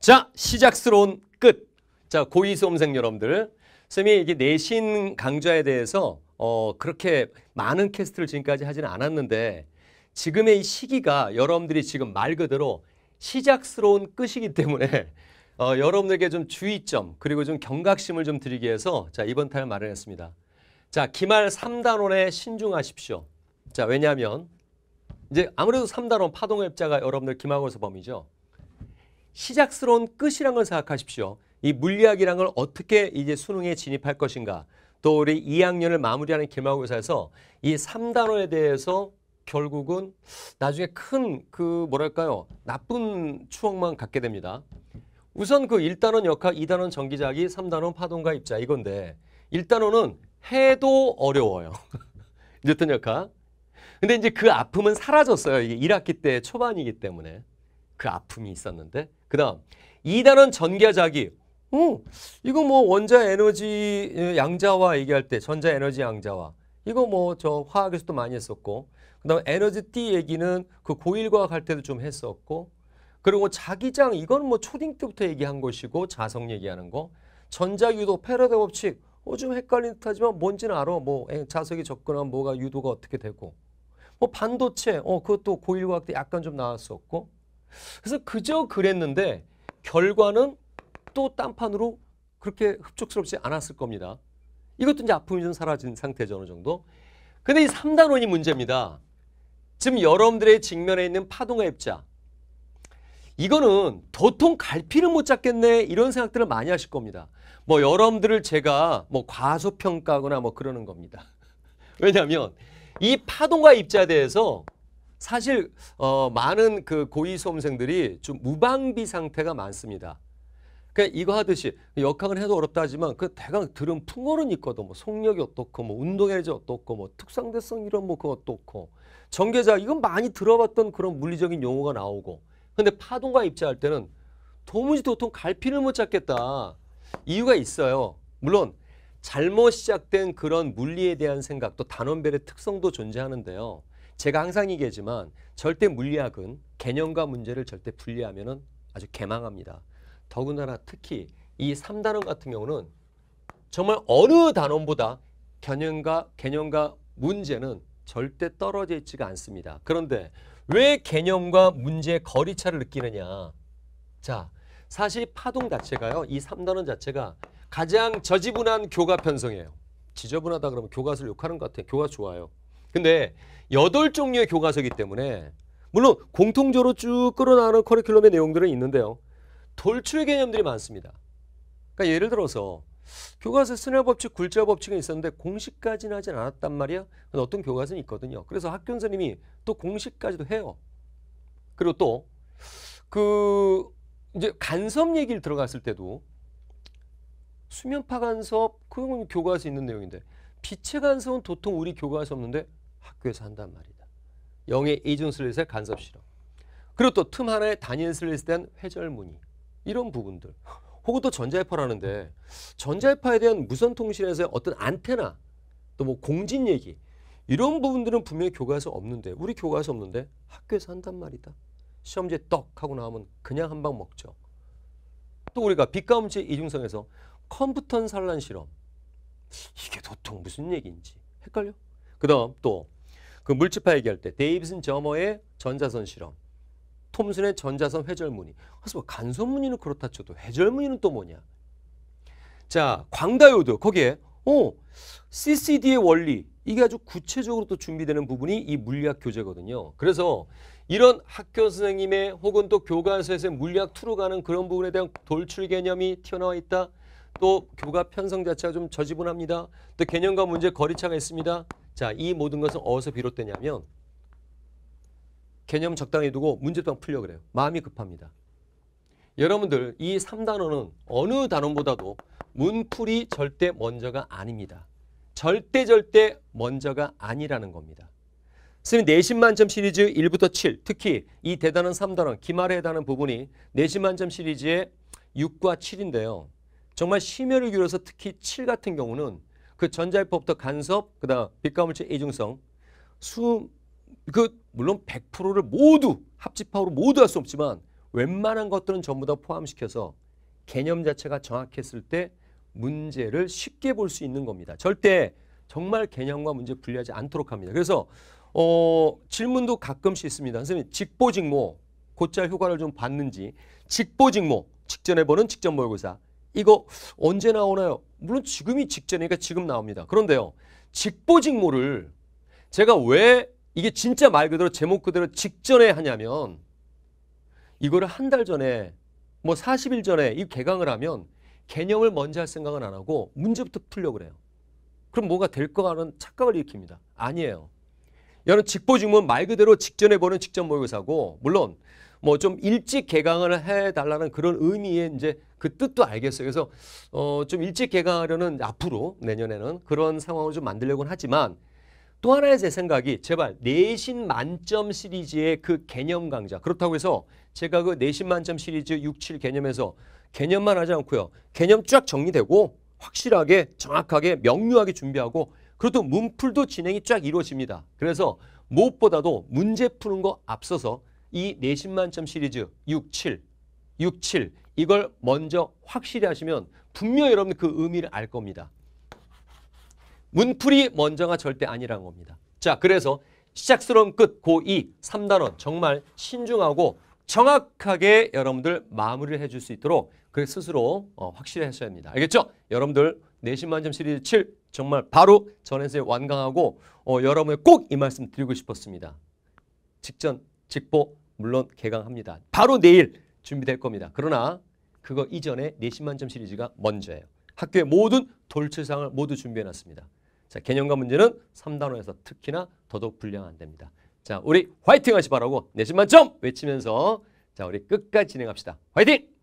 자, 시작스러운 끝. 자, 고위 수험생 여러분들. 쌤이 이게 내신 강좌에 대해서 어, 그렇게 많은 캐스트를 지금까지 하지는 않았는데 지금의 이 시기가 여러분들이 지금 말 그대로 시작스러운 끝이기 때문에 어, 여러분들에게 좀 주의점 그리고 좀 경각심을 좀 드리기 위해서 자 이번 탄을 마련했습니다. 자 기말 3단원에 신중하십시오. 자 왜냐하면 이제 아무래도 3단원 파동의 입자가 여러분들 기말고사 범위죠. 시작스러운 끝이란 걸 생각하십시오. 이 물리학이란 걸 어떻게 이제 수능에 진입할 것인가. 또 우리 2학년을 마무리하는 길마고사에서 이3단원에 대해서 결국은 나중에 큰 그 뭐랄까요 나쁜 추억만 갖게 됩니다. 우선 그 1단원 역학, 2단원 전기자기, 3단원 파동과 입자 이건데 1단원은 해도 어려워요. 뉴턴 역학. 근데 이제 그 아픔은 사라졌어요. 이게 1학기 때 초반이기 때문에. 그 아픔이 있었는데 그 다음 이단원 전기자기 어, 이거 뭐 원자 에너지 양자화 얘기할 때 전자 에너지 양자화 이거 뭐 저 화학에서도 많이 했었고 그다음 에너지 띠 얘기는 그 고일과학 할 때도 좀 했었고 그리고 자기장 이건 뭐 초딩 때부터 얘기한 것이고 자성 얘기하는 거 전자유도 패러데 법칙 어, 좀 헷갈린 듯하지만 뭔지는 알아 뭐 자석이 접근하면 뭐가 유도가 어떻게 되고 뭐 반도체 어 그것도 고일과학 때 약간 좀 나왔었고 그래서 그저 그랬는데 결과는 또 딴판으로 그렇게 흡족스럽지 않았을 겁니다. 이것도 이제 아픔이 좀 사라진 상태죠 어느 정도. 근데 이 3단원이 문제입니다. 지금 여러분들의 직면에 있는 파동의 입자 이거는 도통 갈피를 못 잡겠네 이런 생각들을 많이 하실 겁니다. 뭐 여러분들을 제가 뭐 과소평가하거나 뭐 그러는 겁니다. 왜냐하면 이 파동과 입자에 대해서 사실 어, 많은 그 고위 수험생들이 좀 무방비 상태가 많습니다. 그러니까 이거 하듯이 역학은 해도 어렵다 지만그 대강 들은 풍어는 있거든. 뭐 속력이 어떻고 뭐 운동에너지 어떻고 뭐 특성대성 이런 뭐 그거 어떻고 전개자 이건 많이 들어봤던 그런 물리적인 용어가 나오고 근데 파동과 입자할 때는 도무지 도통 갈피를 못 잡겠다. 이유가 있어요. 물론 잘못 시작된 그런 물리에 대한 생각도 단원별의 특성도 존재하는데요. 제가 항상 얘기하지만 절대 물리학은 개념과 문제를 절대 분리하면 아주 개망합니다. 더군다나 특히 이 3단원 같은 경우는 정말 어느 단원보다 개념과, 개념과 문제는 절대 떨어져 있지가 않습니다. 그런데 왜 개념과 문제의 거리차를 느끼느냐. 자, 사실 파동 자체가요. 이 3단원 자체가 가장 저지분한 교가 편성이에요. 지저분하다 그러면 교과서를 욕하는 것 같아요. 교가 좋아요. 근데 여덟 종류의 교과서이기 때문에 물론 공통적으로 쭉 끌어나가는 커리큘럼의 내용들은 있는데요. 돌출 개념들이 많습니다. 그러니까 예를 들어서 교과서 쓰나 법칙, 굴절 법칙은 있었는데 공식까지는 하진 않았단 말이야. 어떤 교과서는 있거든요. 그래서 학교 선생님이 또 공식까지도 해요. 그리고 또 그 이제 간섭 얘기를 들어갔을 때도 수면파 간섭 그건 교과서 에 있는 내용인데 빛의 간섭은 도통 우리 교과서 없는데 학교에서 한단 말이다. 영의 이중 슬릿의 간섭 실험. 그리고 또 틈하나의 단일 슬릿에 대한 회절 무늬. 이런 부분들. 혹은 또 전자파라는데 전자파에 대한 무선 통신에서의 어떤 안테나 또 뭐 공진 얘기 이런 부분들은 분명히 교과서 없는데 우리 교과서 없는데 학교에서 한단 말이다. 시험지에 떡 하고 나오면 그냥 한 방 먹죠. 또 우리가 빛감음체 이중성에서 컴퓨터 산란 실험 이게 도통 무슨 얘기인지 헷갈려? 그다음 또 그물집화 얘기할 때 데이비슨 저머의 전자선 실험, 톰슨의 전자선 회절무늬. 그래서 뭐 간선무늬는 그렇다 쳐도 회절무늬는 또 뭐냐? 자, 광다요드 거기에 어, CCD의 원리 이게 아주 구체적으로 또 준비되는 부분이 이 물리학 교재거든요. 그래서 이런 학교 선생님의 혹은 또 교과서에서 물리학 투로 가는 그런 부분에 대한 돌출 개념이 튀어나와 있다. 또 교과 편성 자체가 좀 저지분합니다. 또 개념과 문제 거리차가 있습니다. 자, 이 모든 것은 어디서 비롯되냐면 개념 적당히 두고 문제방 풀려 그래요. 마음이 급합니다. 여러분들 이 3단어는 어느 단어보다도 문풀이 절대 먼저가 아닙니다. 절대 절대 먼저가 아니라는 겁니다. 선생님 내신 만점 시리즈 1부터 7 특히 이 대단한 3단원 기말에 해당하는 부분이 내신 만점 시리즈의 6과 7인데요. 정말 심혈을 기울여서 특히 7 같은 경우는 그 전자유법부터 간섭, 그다음 빛가물체 이중성, 수, 그 물론 100%를 모두 합집합으로 모두 할 수 없지만 웬만한 것들은 전부 다 포함시켜서 개념 자체가 정확했을 때 문제를 쉽게 볼 수 있는 겁니다. 절대 정말 개념과 문제 분리하지 않도록 합니다. 그래서 어, 질문도 가끔씩 있습니다. 선생님 직보직모 고잘 효과를 좀 봤는지 직보직모 직전에 보는 직전 모의고사 이거 언제 나오나요? 물론 지금이 직전이니까 지금 나옵니다. 그런데요. 직보직모를 제가 왜 이게 진짜 말 그대로 제목 그대로 직전에 하냐면 이거를 한 달 전에 뭐 40일 전에 이 개강을 하면 개념을 먼저 할 생각은 안 하고 문제부터 풀려고 그래요. 그럼 뭐가 될거 하는 착각을 일으킵니다. 아니에요. 여러분 직보직문 말 그대로 직전에 보는 직전 모의고사고 물론 뭐좀 일찍 개강을 해달라는 그런 의미의 이제 그 뜻도 알겠어요. 그래서 어, 좀 일찍 개강하려는 앞으로 내년에는 그런 상황을 좀 만들려고는 하지만 또 하나의 제 생각이 제발 내신 만점 시리즈의 그 개념 강좌 그렇다고 해서 제가 그 내신 만점 시리즈 6, 7 개념에서 개념만 하지 않고요. 개념 쫙 정리되고 확실하게 정확하게 명료하게 준비하고 그래도 문풀도 진행이 쫙 이루어집니다. 그래서 무엇보다도 문제 푸는 거 앞서서 이 내신 만점 시리즈 6, 7, 6, 7 이걸 먼저 확실히 하시면 분명 여러분 그 의미를 알 겁니다. 문풀이 먼저가 절대 아니라는 겁니다. 자, 그래서 시작스러운 끝 고2 3단원 정말 신중하고 정확하게 여러분들 마무리를 해줄 수 있도록 그 스스로 어, 확실히 하셔야 합니다. 알겠죠? 여러분들 내신 만점 시리즈 7 정말 바로 전에서 완강하고 어, 여러분의꼭이 말씀 드리고 싶었습니다. 직전 직보 물론 개강합니다. 바로 내일 준비될 겁니다. 그러나 그거 이전에 내신 네 만점 시리즈가 먼저예요. 학교의 모든 돌출상을 모두 준비해놨습니다. 자, 개념과 문제는 3단원에서 특히나 더더욱 불량안 됩니다. 자, 우리 화이팅 하시 바라고 내신 네 만점 외치면서 자, 우리 끝까지 진행합시다. 화이팅!